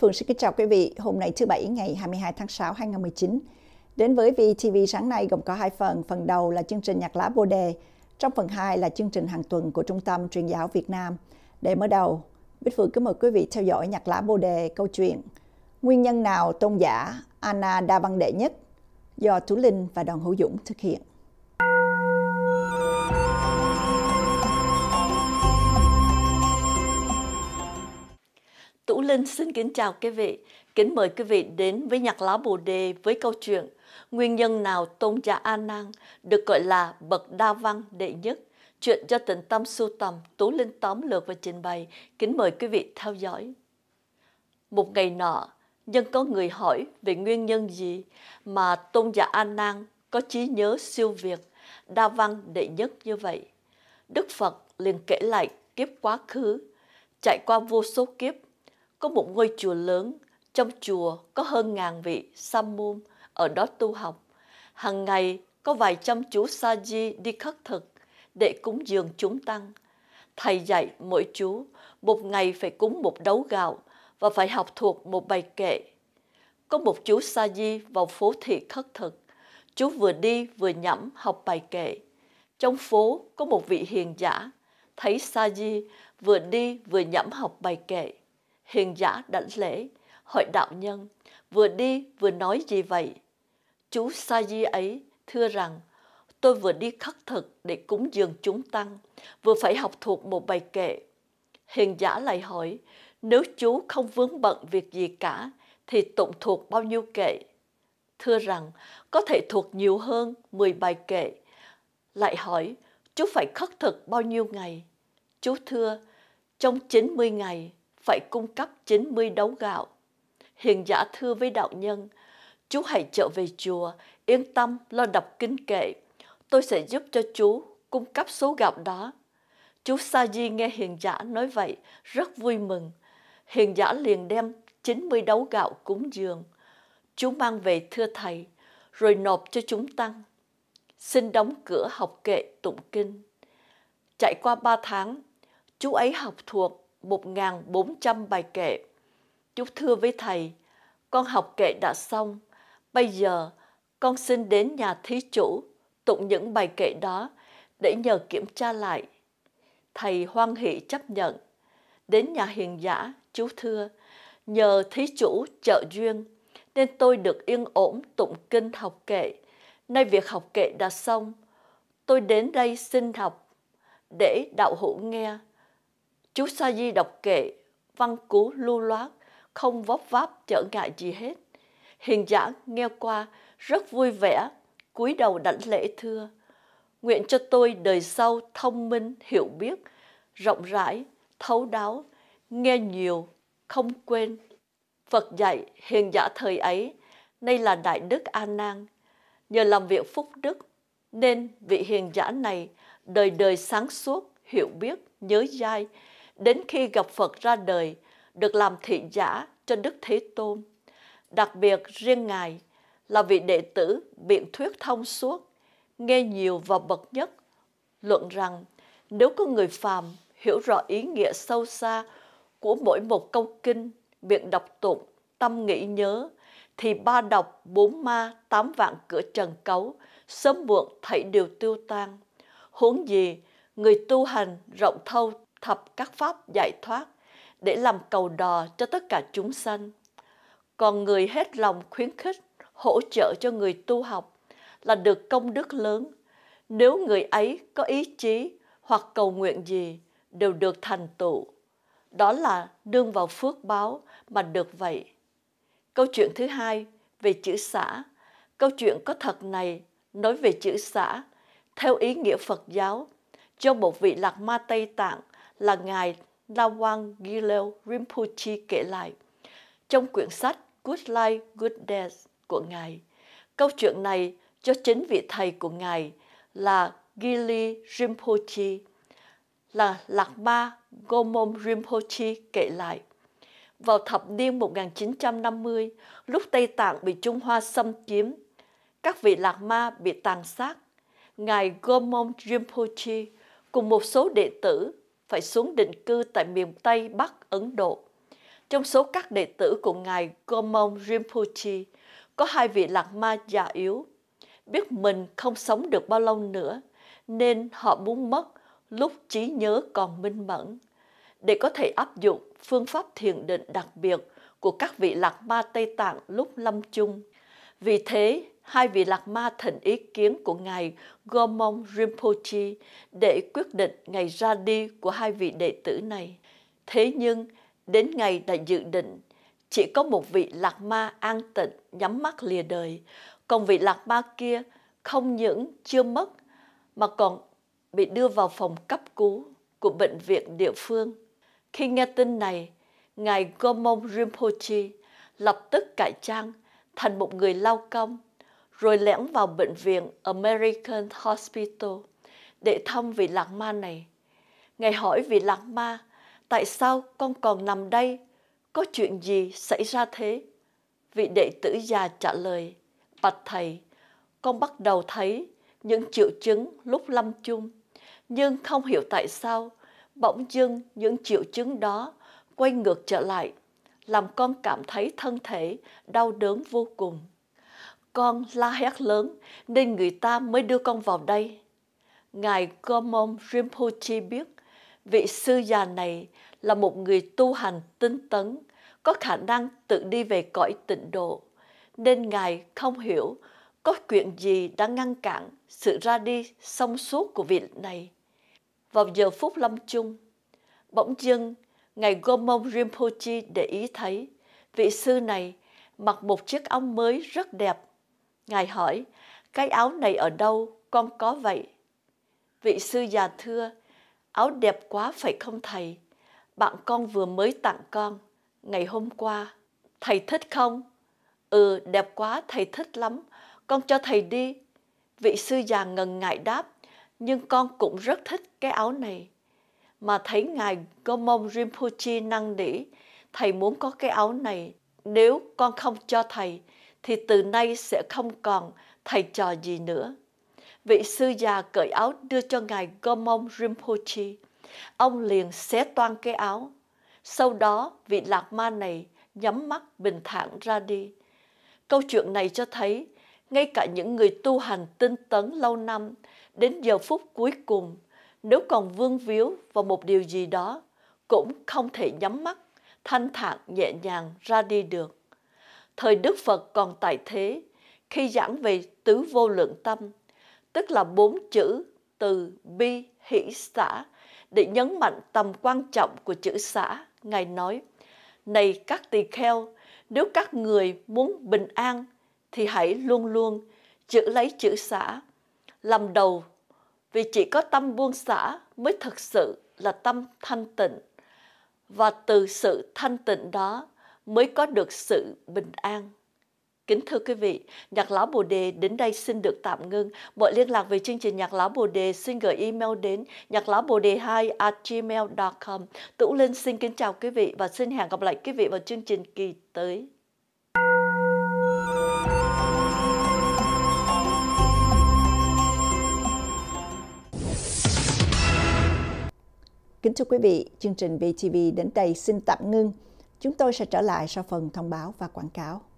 Phương xin kính chào quý vị. Hôm nay thứ Bảy ngày 22 tháng 6 2019. Đến với VTV sáng nay gồm có hai phần. Phần đầu là chương trình nhạc lá bồ đề. Trong phần 2 là chương trình hàng tuần của Trung tâm Truyền giáo Việt Nam. Để mở đầu, Bích Phương kính mời quý vị theo dõi nhạc lá bồ đề câu chuyện Nguyên nhân nào tôn giả Anna Đa Văn Đệ Nhất do Tú Linh và Đoàn Hữu Dũng thực hiện. Linh xin kính chào quý vị. Kính mời quý vị đến với nhạc lá Bồ Đề với câu chuyện Nguyên nhân nào Tôn giả A Nan được gọi là bậc đa văn đệ nhất? Chuyện do tịnh tâm sưu tầm, Tú Linh tóm lược và trình bày. Kính mời quý vị theo dõi. Một ngày nọ, nhân có người hỏi về nguyên nhân gì mà Tôn giả A Nan có trí nhớ siêu việt, đa văn đệ nhất như vậy. Đức Phật liền kể lại kiếp quá khứ, chạy qua vô số kiếp có một ngôi chùa lớn, trong chùa có hơn ngàn vị sa môn ở đó tu học. Hằng ngày có vài trăm chú sa di đi khất thực để cúng dường chúng tăng. Thầy dạy mỗi chú một ngày phải cúng một đấu gạo và phải học thuộc một bài kệ. Có một chú sa di vào phố thị khất thực. Chú vừa đi vừa nhẩm học bài kệ. Trong phố có một vị hiền giả, thấy sa di vừa đi vừa nhẩm học bài kệ hiền giả đảnh lễ, hỏi đạo nhân, vừa đi vừa nói gì vậy? Chú Sa Di ấy thưa rằng, tôi vừa đi khắc thực để cúng dường chúng tăng, vừa phải học thuộc một bài kệ. Hiền giả lại hỏi, nếu chú không vướng bận việc gì cả, thì tụng thuộc bao nhiêu kệ? Thưa rằng, có thể thuộc nhiều hơn 10 bài kệ. Lại hỏi, chú phải khắc thực bao nhiêu ngày? Chú thưa, trong 90 ngày phải cung cấp 90 đấu gạo. Hiền giả thưa với đạo nhân, chú hãy trở về chùa, yên tâm lo đọc kinh kệ. Tôi sẽ giúp cho chú cung cấp số gạo đó. Chú Sa Di nghe hiền giả nói vậy, rất vui mừng. Hiền giả liền đem 90 đấu gạo cúng dường. Chú mang về thưa thầy, rồi nộp cho chúng tăng. Xin đóng cửa học kệ tụng kinh. Chạy qua ba tháng, chú ấy học thuộc 1.400 bài kệ. Chúng thưa với Thầy, con học kệ đã xong, bây giờ con xin đến nhà thí chủ tụng những bài kệ đó để nhờ kiểm tra lại. Thầy hoan hỷ chấp nhận, đến nhà hiền giả, chú thưa, nhờ thí chủ trợ duyên, nên tôi được yên ổn tụng kinh học kệ. Nay việc học kệ đã xong, tôi đến đây xin học để đạo hữu nghe Chú Sa Di đọc kệ, văn cú lưu loát, không vấp váp trở ngại gì hết. Hiền giả nghe qua rất vui vẻ, cúi đầu đảnh lễ thưa. Nguyện cho tôi đời sau thông minh, hiểu biết, rộng rãi, thấu đáo, nghe nhiều, không quên. Phật dạy hiền giả thời ấy, nay là Đại Đức A Nan. Nhờ làm việc phúc đức, nên vị hiền giả này đời đời sáng suốt, hiểu biết, nhớ dai, đến khi gặp Phật ra đời, được làm thị giả cho Đức Thế Tôn. Đặc biệt riêng Ngài là vị đệ tử biện thuyết thông suốt, nghe nhiều và bậc nhất, luận rằng nếu có người phàm hiểu rõ ý nghĩa sâu xa của mỗi một câu kinh, biện đọc tụng, tâm nghĩ nhớ, thì ba đọc, bốn ma, tám vạn cửa trần cấu, sớm muộn thảy đều tiêu tan. Huống gì, người tu hành rộng thâu thập các pháp giải thoát để làm cầu đò cho tất cả chúng sanh. Còn người hết lòng khuyến khích, hỗ trợ cho người tu học là được công đức lớn. Nếu người ấy có ý chí hoặc cầu nguyện gì đều được thành tựu. Đó là đương vào phước báo mà được vậy. Câu chuyện thứ hai về chữ xã. Câu chuyện có thật này nói về chữ xã theo ý nghĩa Phật giáo cho một vị lạc ma Tây Tạng là Ngài Nawang Gilel Rinpoche kể lại. Trong quyển sách Good Life, Good Death của Ngài, câu chuyện này cho chính vị thầy của Ngài là Gili Rinpoche, là Lạc Ma Gomom Rinpoche kể lại. Vào thập niên 1950, lúc Tây Tạng bị Trung Hoa xâm chiếm, các vị Lạc Ma bị tàn sát. Ngài Gomom Rinpoche cùng một số đệ tử phải xuống định cư tại miền Tây Bắc Ấn Độ. Trong số các đệ tử của Ngài Gomong Rinpoche, có hai vị lạc ma già yếu. Biết mình không sống được bao lâu nữa, nên họ muốn mất lúc trí nhớ còn minh mẫn. Để có thể áp dụng phương pháp thiền định đặc biệt của các vị lạc ma Tây Tạng lúc lâm chung – vì thế, hai vị Lạc Ma thỉnh ý kiến của Ngài Gomong Rinpoche để quyết định ngày ra đi của hai vị đệ tử này. Thế nhưng, đến ngày đã dự định, chỉ có một vị Lạc Ma an tịnh nhắm mắt lìa đời, còn vị Lạc Ma kia không những chưa mất mà còn bị đưa vào phòng cấp cứu của bệnh viện địa phương. Khi nghe tin này, Ngài Gomong Rinpoche lập tức cải trang thành một người lao công, rồi lẻn vào bệnh viện American Hospital để thăm vị lãng ma này. Ngài hỏi vị lãng ma, tại sao con còn nằm đây? Có chuyện gì xảy ra thế? Vị đệ tử già trả lời, Bạch Thầy, con bắt đầu thấy những triệu chứng lúc lâm chung, nhưng không hiểu tại sao bỗng dưng những triệu chứng đó quay ngược trở lại làm con cảm thấy thân thể đau đớn vô cùng. Con la hét lớn nên người ta mới đưa con vào đây. Ngài Gomom Rinpoche biết vị sư già này là một người tu hành tinh tấn, có khả năng tự đi về cõi tịnh độ, nên Ngài không hiểu có chuyện gì đã ngăn cản sự ra đi song suốt của vị này. Vào giờ phút lâm chung, bỗng dưng Ngài Gomong Rinpoche để ý thấy vị sư này mặc một chiếc áo mới rất đẹp. Ngài hỏi, cái áo này ở đâu, con có vậy? Vị sư già thưa, áo đẹp quá phải không thầy? Bạn con vừa mới tặng con, ngày hôm qua. Thầy thích không? Ừ, đẹp quá, thầy thích lắm, con cho thầy đi. Vị sư già ngần ngại đáp, nhưng con cũng rất thích cái áo này mà thấy ngài Gomong Rinpoche năng nỉ, thầy muốn có cái áo này, nếu con không cho thầy thì từ nay sẽ không còn thầy trò gì nữa. Vị sư già cởi áo đưa cho ngài Gomong Rinpoche. Ông liền xé toan cái áo. Sau đó vị lạc ma này nhắm mắt bình thản ra đi. Câu chuyện này cho thấy ngay cả những người tu hành tinh tấn lâu năm đến giờ phút cuối cùng nếu còn vương víu vào một điều gì đó, cũng không thể nhắm mắt, thanh thản nhẹ nhàng ra đi được. Thời Đức Phật còn tại thế, khi giảng về tứ vô lượng tâm, tức là bốn chữ từ bi hỷ xã để nhấn mạnh tầm quan trọng của chữ xã ngài nói này các tỳ kheo nếu các người muốn bình an thì hãy luôn luôn giữ lấy chữ xã làm đầu vì chỉ có tâm buông xả mới thực sự là tâm thanh tịnh. Và từ sự thanh tịnh đó mới có được sự bình an. Kính thưa quý vị, Nhạc Lão Bồ Đề đến đây xin được tạm ngưng. Mọi liên lạc về chương trình Nhạc Lão Bồ Đề xin gửi email đến nhạc lão bồ đề 2 gmail.com. Tũ Linh xin kính chào quý vị và xin hẹn gặp lại quý vị vào chương trình kỳ tới. Kính thưa quý vị, chương trình BTV đến đây xin tạm ngưng. Chúng tôi sẽ trở lại sau phần thông báo và quảng cáo.